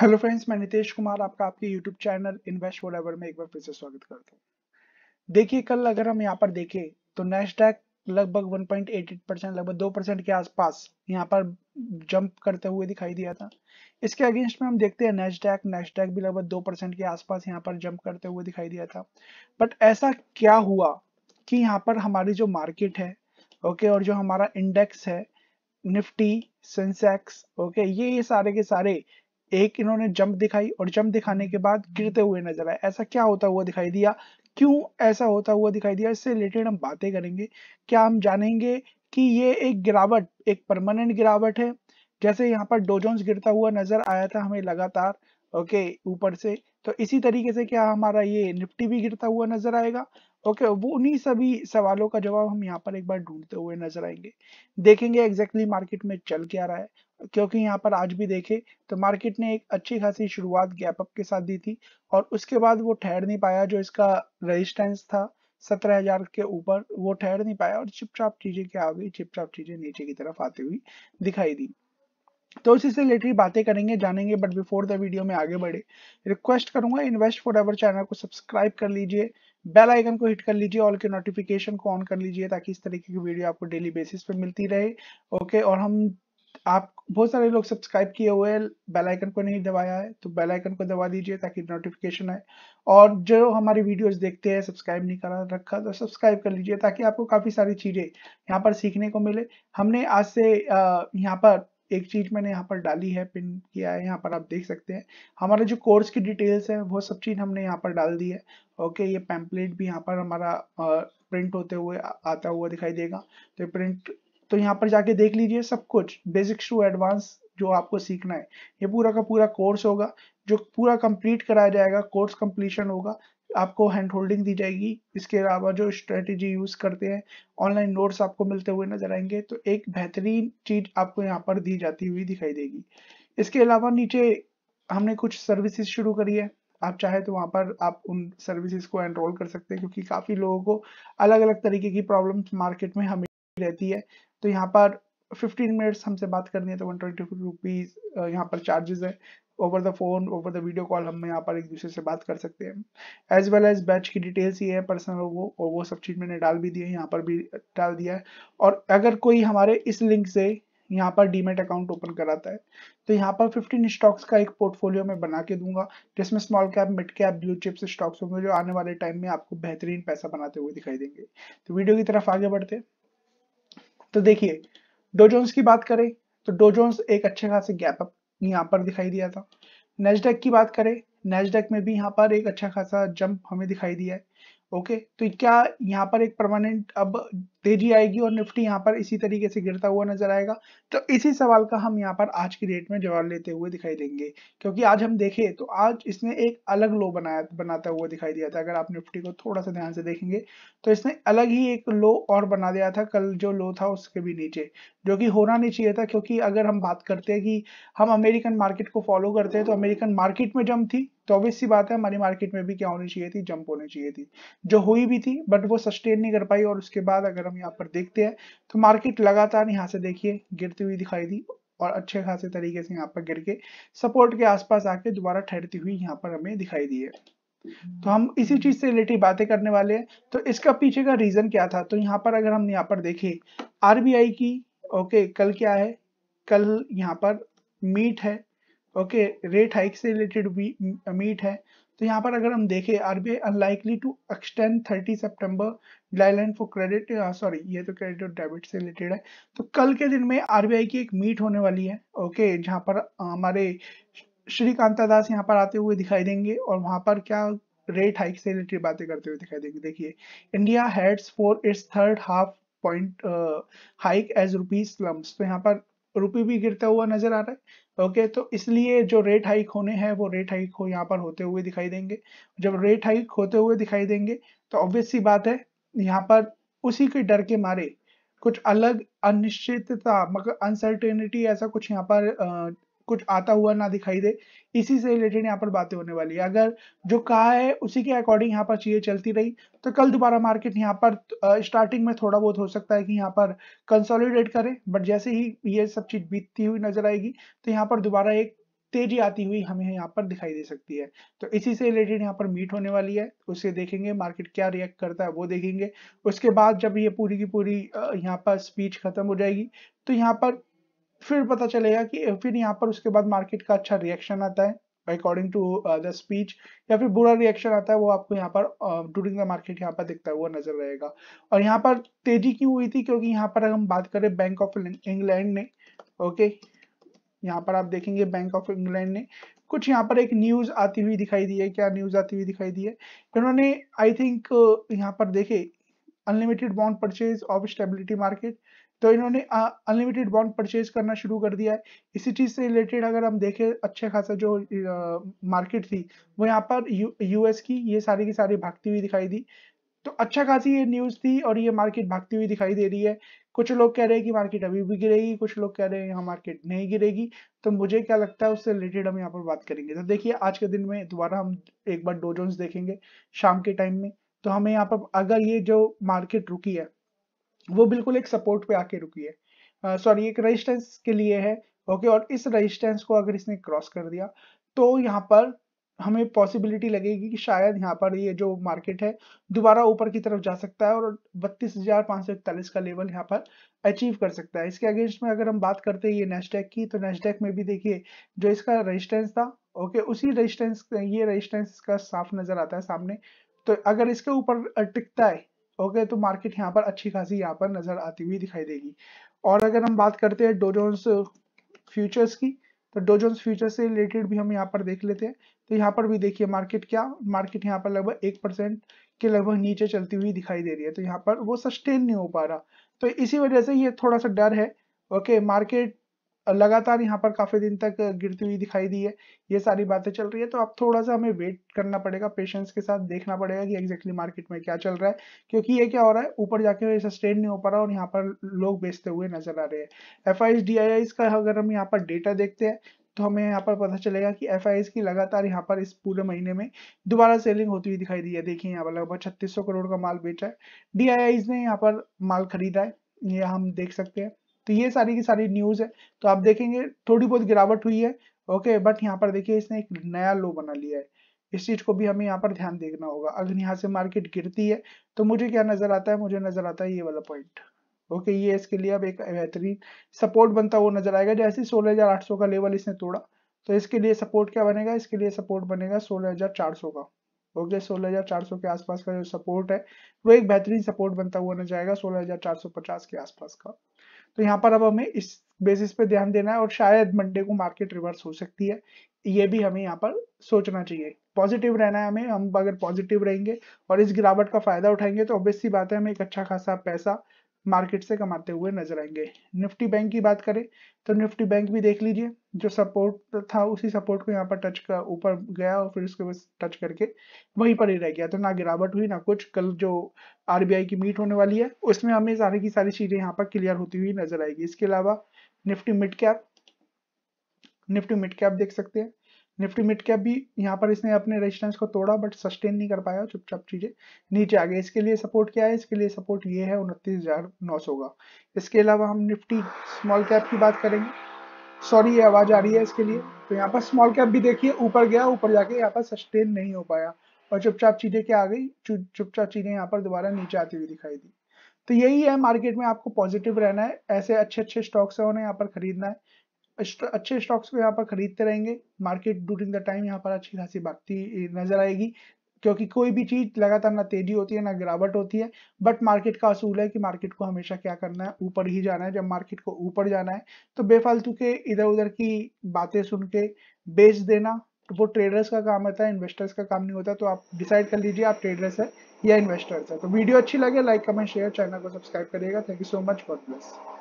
hello friends मैं नितेश कुमार आपका आपके यूट्यूब चैनल इन्वेस्ट वोलेवर में एक बार फिर से स्वागत करता हूँ देखिए कल अगर हम यहाँ पर देखें तो नेस्टैक लगभग 1.88 परसेंट लगभग दो परसेंट के आसपास यहाँ पर जंप करते हुए दिखाई दिया था इसके अगेंस्ट में हम देखते हैं नेस्टैक नेस्टैक भी लगभग दो के आसपास यहाँ पर जंप करते हुए दिखाई दिया था बट ऐसा क्या हुआ कि यहाँ पर हमारी जो मार्केट है ओके और जो हमारा इंडेक्स है निफ्टी सेंसेक्स ओके ये, ये सारे के सारे एक इन्होंने जंप दिखाई और जंप दिखाने के बाद गिरते हुए नजर आए ऐसा क्या होता हुआ दिखाई दिया क्यों ऐसा होता हुआ दिखाई दिया इससे रिलेटेड हम बातें करेंगे क्या हम जानेंगे कि ये एक गिरावट एक परमानेंट गिरावट है जैसे यहाँ पर डोजोन्स गिरता हुआ नजर आया था हमें लगातार ओके ऊपर से तो इसी तरीके से क्या हमारा ये निफ्टी भी गिरता हुआ नजर आएगा ओके okay, वो उन्हीं सभी सवालों का जवाब हम यहाँ पर एक बार ढूंढते हुए नजर आएंगे देखेंगे एग्जैक्टली exactly मार्केट में चल क्या रहा है क्योंकि यहाँ पर आज भी देखे तो मार्केट ने एक अच्छी खासी शुरुआत गैप अप के साथ दी थी और उसके बाद वो ठहर नहीं पाया जो इसका रेजिस्टेंस था सत्रह हजार के ऊपर वो ठहर नहीं पाया और चिपचाप चीजें क्या आ गई चिपचाप चीजें नीचे की तरफ आती हुई दिखाई दी तो उसी से रिलेटेड बातें करेंगे जानेंगे बट बिफोर द वीडियो में आगे बढ़े रिक्वेस्ट करूंगा इन्वेस्ट फॉर एवर चैनल को सब्सक्राइब कर लीजिए बेल आइकन को हिट कर लीजिए ऑल के नोटिफिकेशन को ऑन कर लीजिए ताकि इस तरीके की वीडियो आपको डेली बेसिस पे मिलती रहे ओके और हम आप बहुत सारे लोग सब्सक्राइब किए हुए हैं बेल आइकन को नहीं दबाया है तो बेल आइकन को दबा दीजिए ताकि नोटिफिकेशन आए और जो हमारी वीडियोस देखते हैं सब्सक्राइब नहीं करा रखा तो सब्सक्राइब कर लीजिए ताकि आपको काफ़ी सारी चीज़ें यहाँ पर सीखने को मिले हमने आज से यहाँ पर एक चीज मैंने यहाँ पर डाली है पिन किया है यहाँ पर आप देख सकते हैं हमारे जो कोर्स की डिटेल्स है वो सब चीज हमने यहाँ पर डाल दी है ओके ये पैम्पलेट भी यहाँ पर हमारा प्रिंट होते हुए आता हुआ दिखाई देगा तो प्रिंट तो यहाँ पर जाके देख लीजिए सब कुछ बेसिक्स टू एडवांस जो आपको सीखना है ये पूरा का पूरा कोर्स होगा जो पूरा कंप्लीट कराया जाएगा कोर्स कंप्लीशन होगा आपको हैंड होल्डिंग दी जाएगी इसके अलावा जो स्ट्रेटेजी यूज करते हैं ऑनलाइन नोट्स आपको मिलते हुए नजर आएंगे तो एक बेहतरीन चीज आपको यहाँ पर दी जाती हुई दिखाई देगी इसके अलावा नीचे हमने कुछ सर्विसेज शुरू करी है आप चाहे तो वहाँ पर आप उन सर्विसेज को एनरोल कर सकते हैं क्योंकि काफ़ी लोगों को अलग अलग तरीके की प्रॉब्लम मार्केट में हमें रहती है तो यहाँ पर 15 मिनट्स हमसे बात करनी है तो वन ट्वेंटी रुपीज़ यहाँ पर चार्जेस है over the phone over the video call हम यहाँ पर एक दूसरे से बात कर सकते हैं एज वेल एज बैच की डिटेल्स ये है पर्सनल वो और वो सब चीज़ मैंने डाल भी दी है यहाँ पर भी डाल दिया है और अगर कोई हमारे इस लिंक से यहाँ पर डीमेट अकाउंट ओपन कराता है तो यहाँ पर 15 स्टॉक्स का एक पोर्टफोलियो मैं बना के दूंगा जिसमें small cap mid cap blue chips stocks होंगे जो आने वाले टाइम में आपको बेहतरीन पैसा बनाते हुए दिखाई देंगे तो वीडियो की तरफ आगे बढ़ते तो देखिए डोजोन्स की बात करें तो डोजोन्स एक अच्छे खासे गैप अप यहाँ पर दिखाई दिया था नेस्डेक की बात करें नेस्डेक में भी यहाँ पर एक अच्छा खासा जंप हमें दिखाई दिया है ओके तो क्या यहाँ पर एक परमानेंट अब तेजी आएगी और निफ्टी यहाँ पर इसी तरीके से गिरता हुआ नजर आएगा तो इसी सवाल का हम यहाँ पर आज की डेट में जवाब लेते हुए दिखाई देंगे क्योंकि आज हम देखे तो आज इसने एक अलग लो बनाया बनाता हुआ दिखाई दिया था अगर आप निफ्टी को थोड़ा सा ध्यान से देखेंगे तो इसने अलग ही एक लो और बना दिया था कल जो लो था उसके भी नीचे जो कि होना नहीं चाहिए था क्योंकि अगर हम बात करते हैं कि हम अमेरिकन मार्केट को फॉलो करते हैं तो अमेरिकन मार्केट में जम थी तो ऑब्वियस सी बात है हमारी मार्केट में भी क्या होनी चाहिए थी जंप होनी चाहिए थी जो हुई भी थी बट वो सस्टेन नहीं कर पाई और उसके बाद अगर हम हम यहाँ पर देखते हैं तो मार्केट लगातार यहाँ से देखिए गिरती हुई दिखाई दी और अच्छे खासे तरीके से यहाँ पर गिर के सपोर्ट के आसपास आके दोबारा ठहरती हुई यहाँ पर हमें दिखाई दी है तो हम इसी चीज से रिलेटेड बातें करने वाले हैं तो इसका पीछे का रीजन क्या था तो यहाँ पर अगर हम यहाँ पर देखें आरबीआई की ओके कल क्या है कल यहाँ पर मीट है ओके रेट हाइक से रिलेटेड मीट है तो यहाँ पर अगर हम देखें RBI unlikely to extend 30 September deadline for credit sorry ये तो क्रेडिट और डेबिट से रिलेटेड है तो कल के दिन में आरबीआई की एक मीट होने वाली है ओके जहाँ पर uh, हमारे श्रीकांता दास यहाँ पर आते हुए दिखाई देंगे और वहाँ पर क्या रेट हाइक से रिलेटेड बातें करते हुए दिखाई देंगे देखिए India heads for its third half point hike as rupees slumps तो यहाँ पर रुपी भी गिरता हुआ नजर आ रहा है ओके तो इसलिए जो रेट हाइक होने हैं वो रेट हाइक हो यहाँ पर होते हुए दिखाई देंगे जब रेट हाइक होते हुए दिखाई देंगे तो ऑब्वियस सी बात है यहाँ पर उसी के डर के मारे कुछ अलग अनिश्चितता मतलब अनसर्टेनिटी ऐसा कुछ यहाँ पर कुछ आता हुआ ना दिखाई दे इसी से रिलेटेड यहाँ पर बातें होने वाली है अगर जो कहा है उसी के अकॉर्डिंग यहाँ पर चीजें चलती रही तो कल दोबारा मार्केट यहाँ पर स्टार्टिंग में थोड़ा बहुत हो सकता है कि यहाँ पर कंसोलिडेट करे बट जैसे ही ये सब चीज बीतती हुई नजर आएगी तो यहाँ पर दोबारा एक तेजी आती हुई हमें यहाँ पर दिखाई दे सकती है तो इसी से रिलेटेड यहाँ पर मीट होने वाली है उसे देखेंगे मार्केट क्या रिएक्ट करता है वो देखेंगे उसके बाद जब ये पूरी की पूरी यहाँ पर स्पीच खत्म हो जाएगी तो यहाँ पर फिर पता चलेगा कि फिर यहाँ पर उसके बाद मार्केट का अच्छा रिएक्शन आता है अकॉर्डिंग टू द स्पीच या फिर बुरा रिएक्शन आता है वो आपको यहाँ पर ड्यूरिंग द मार्केट यहाँ पर दिखता हुआ नजर रहेगा और यहाँ पर तेजी क्यों हुई थी क्योंकि यहाँ पर हम बात करें बैंक ऑफ इंग्लैंड ने ओके यहाँ पर आप देखेंगे बैंक ऑफ इंग्लैंड ने कुछ यहाँ पर एक न्यूज आती हुई दिखाई दी है क्या न्यूज आती हुई दिखाई दी है इन्होंने आई थिंक uh, यहाँ पर देखे unlimited bond purchase of stability market तो इन्होंने अनलिमिटेड बॉन्ड परचेज करना शुरू कर दिया है इसी चीज से रिलेटेड अगर हम देखें अच्छे खासा जो मार्केट थी वो यहाँ पर यूएस की ये सारी की सारी भागती हुई दिखाई दी तो अच्छा खासी ये न्यूज थी और ये मार्केट भागती हुई दिखाई दे रही है कुछ लोग कह रहे हैं कि मार्केट अभी भी गिरेगी कुछ लोग कह रहे हैं यहाँ मार्केट नहीं गिरेगी तो मुझे क्या लगता है उससे रिलेटेड हम यहाँ पर बात करेंगे तो देखिए आज के दिन में दोबारा हम एक बार डोजोन्स देखेंगे शाम के टाइम में तो हमें यहाँ पर अगर ये जो मार्केट रुकी है वो बिल्कुल एक सपोर्ट पे आके रुकी है सॉरी एक रेजिस्टेंस के लिए है ओके और इस रेजिस्टेंस को अगर इसने क्रॉस कर दिया तो यहाँ पर हमें पॉसिबिलिटी लगेगी कि शायद यहाँ पर ये जो मार्केट है दोबारा ऊपर की तरफ जा सकता है और बत्तीस हजार सौ इकतालीस का लेवल यहाँ पर अचीव कर सकता है इसके अगेंस्ट में अगर हम बात करते हैं ये नेस्टेक की तो नेस्टेक में भी देखिए जो इसका रजिस्टेंस था ओके उसी रजिस्टेंस ये रजिस्टेंस का साफ नजर आता है सामने तो अगर इसके ऊपर टिकता है ओके तो मार्केट यहाँ पर अच्छी खासी यहाँ पर नजर आती हुई दिखाई देगी और अगर हम बात करते हैं डोजोन्स फ्यूचर्स की तो डोजोन्स फ्यूचर्स से रिलेटेड भी हम यहाँ पर देख लेते हैं तो यहाँ पर भी देखिए मार्केट क्या मार्केट यहाँ पर लगभग एक परसेंट के लगभग नीचे चलती हुई दिखाई दे रही है तो यहाँ पर वो सस्टेन नहीं हो पा रहा तो इसी वजह से ये थोड़ा सा डर है ओके मार्केट लगातार यहाँ पर काफी दिन तक गिरती हुई दिखाई दी है ये सारी बातें चल रही है तो अब थोड़ा सा हमें वेट करना पड़ेगा पेशेंस के साथ देखना पड़ेगा कि एग्जैक्टली मार्केट में क्या चल रहा है क्योंकि ये क्या हो रहा है ऊपर जाके सस्टेन नहीं हो पा रहा और यहाँ पर लोग बेचते हुए नजर आ रहे हैं एफ आई का अगर हम यहाँ पर डेटा देखते हैं तो हमें यहाँ पर पता चलेगा कि एफ की लगातार यहाँ पर इस पूरे महीने में दोबारा सेलिंग होती हुई दिखाई दी है देखिए यहाँ पर लगभग छत्तीस करोड़ का माल बेचा है डी ने यहाँ पर माल खरीदा है ये हम देख सकते हैं तो ये सारी की सारी न्यूज़ है तो आप देखेंगे थोड़ी बहुत गिरावट हुई है ओके बट यहाँ पर देखिए इसने एक नया लो बना लिया है इस चीज को भी हमें यहाँ पर ध्यान देखना होगा अगर यहाँ से मार्केट गिरती है तो मुझे क्या नजर आता है मुझे नजर आता है ये वाला पॉइंट ओके ये इसके लिए अब एक बेहतरीन सपोर्ट बनता हुआ नजर आएगा जैसे सोलह का लेवल इसने तोड़ा तो इसके लिए सपोर्ट क्या बनेगा इसके लिए सपोर्ट बनेगा सोलह का ओके 16,400 के आसपास का जो सपोर्ट है वो एक बेहतरीन सपोर्ट बनता हुआ नजर आएगा 16,450 के आसपास का तो यहाँ पर अब हमें इस बेसिस पे ध्यान देना है और शायद मंडे को मार्केट रिवर्स हो सकती है ये भी हमें यहाँ पर सोचना चाहिए पॉजिटिव रहना है हमें हम अगर पॉजिटिव रहेंगे और इस गिरावट का फायदा उठाएंगे तो ऑब्वियस सी बात है हमें एक अच्छा खासा पैसा मार्केट से कमाते हुए नजर आएंगे निफ्टी बैंक की बात करें तो निफ्टी बैंक भी देख लीजिए जो सपोर्ट था उसी सपोर्ट को यहाँ पर टच कर ऊपर गया और फिर उसके बाद टच करके वहीं पर ही रह गया तो ना गिरावट हुई ना कुछ कल जो आरबीआई की मीट होने वाली है उसमें हमें सारी की सारी चीजें यहाँ पर क्लियर होती हुई नजर आएगी इसके अलावा Nifty mid cap Nifty mid cap देख सकते हैं निफ्टी मिड कैप भी यहाँ पर इसने अपने रेजिस्टेंस को तोड़ा बट सस्टेन नहीं कर पाया चुपचाप चीजें नीचे आ गई इसके लिए सपोर्ट क्या है इसके लिए सपोर्ट ये है उनतीस हजार नौ सौ का इसके अलावा हम निफ्टी स्मॉल कैप की बात करेंगे सॉरी ये आवाज आ रही है इसके लिए तो यहाँ पर स्मॉल कैप भी देखिए ऊपर गया ऊपर जाके यहाँ पर सस्टेन नहीं हो पाया और चुपचाप चीजें क्या आ गई चुपचाप चीजें यहाँ पर दोबारा नीचे आती हुई दिखाई दी तो यही है मार्केट में आपको पॉजिटिव रहना है ऐसे अच्छे अच्छे स्टॉक्स है उन्हें यहाँ पर खरीदना है अच्छे स्टॉक्स को यहाँ पर खरीदते रहेंगे मार्केट ड्यूरिंग द टाइम यहाँ पर अच्छी खासी भागती नजर आएगी क्योंकि कोई भी चीज लगातार ना तेजी होती है ना गिरावट होती है बट मार्केट का असूल है कि मार्केट को हमेशा क्या करना है ऊपर ही जाना है जब मार्केट को ऊपर जाना है तो बेफालतू के इधर उधर की बातें सुन के बेच देना तो वो ट्रेडर्स का काम होता है इन्वेस्टर्स का काम नहीं होता तो आप डिसाइड कर लीजिए आप ट्रेडर्स है या इन्वेस्टर्स है तो वीडियो अच्छी लगे लाइक कमेंट शेयर चैनल को सब्सक्राइब करिएगा thank you so much for bless